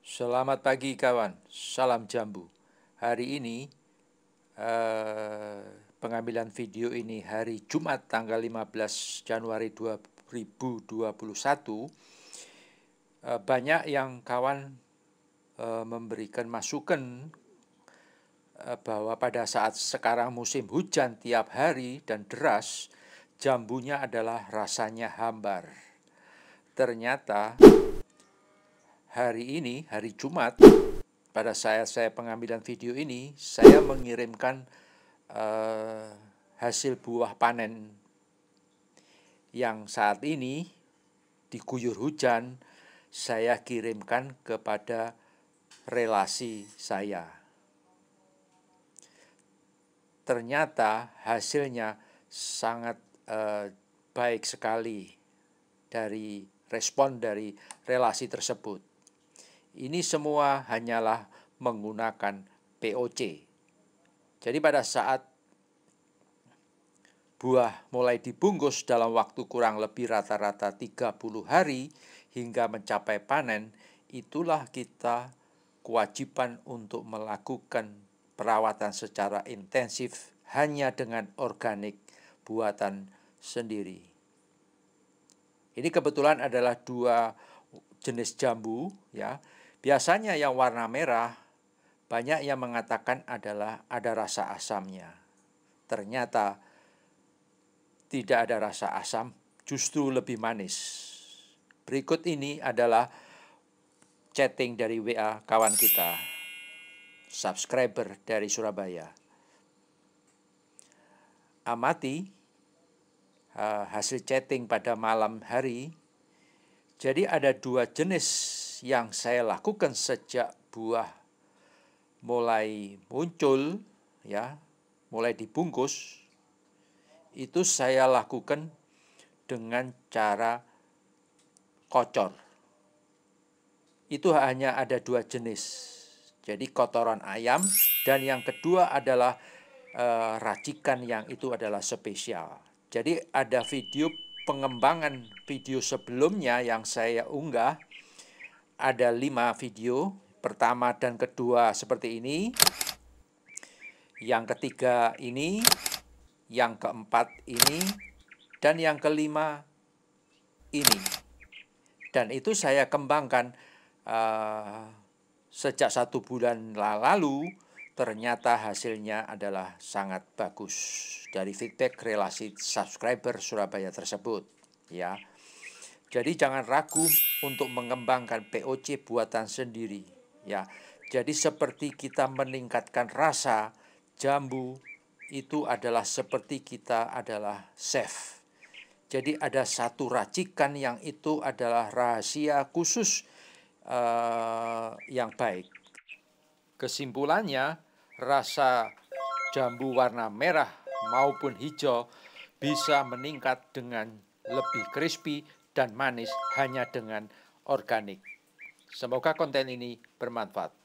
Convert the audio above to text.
Selamat pagi kawan, salam jambu. Hari ini eh, pengambilan video ini hari Jumat tanggal 15 Januari 2021 eh, banyak yang kawan eh, memberikan masukan eh, bahwa pada saat sekarang musim hujan tiap hari dan deras jambunya adalah rasanya hambar. Ternyata hari ini, hari Jumat, pada saya saya pengambilan video ini, saya mengirimkan uh, hasil buah panen yang saat ini diguyur hujan, saya kirimkan kepada relasi saya ternyata hasilnya sangat eh, baik sekali dari respon dari relasi tersebut. Ini semua hanyalah menggunakan POC. Jadi pada saat buah mulai dibungkus dalam waktu kurang lebih rata-rata 30 hari hingga mencapai panen, itulah kita kewajiban untuk melakukan perawatan secara intensif hanya dengan organik buatan sendiri. Ini kebetulan adalah dua jenis jambu ya Biasanya yang warna merah banyak yang mengatakan adalah ada rasa asamnya. Ternyata tidak ada rasa asam, justru lebih manis. Berikut ini adalah chatting dari WA kawan kita, subscriber dari Surabaya. Amati eh, hasil chatting pada malam hari jadi ada dua jenis yang saya lakukan sejak buah mulai muncul ya, mulai dibungkus itu saya lakukan dengan cara kocor. Itu hanya ada dua jenis. Jadi kotoran ayam dan yang kedua adalah e, racikan yang itu adalah spesial. Jadi ada video pengembangan video sebelumnya yang saya unggah ada lima video pertama dan kedua seperti ini yang ketiga ini yang keempat ini dan yang kelima ini dan itu saya kembangkan uh, sejak satu bulan lalu ternyata hasilnya adalah sangat bagus dari feedback relasi subscriber Surabaya tersebut ya. Jadi jangan ragu untuk mengembangkan POC buatan sendiri ya. Jadi seperti kita meningkatkan rasa jambu itu adalah seperti kita adalah chef. Jadi ada satu racikan yang itu adalah rahasia khusus uh, yang baik. Kesimpulannya, rasa jambu warna merah maupun hijau bisa meningkat dengan lebih crispy dan manis hanya dengan organik. Semoga konten ini bermanfaat.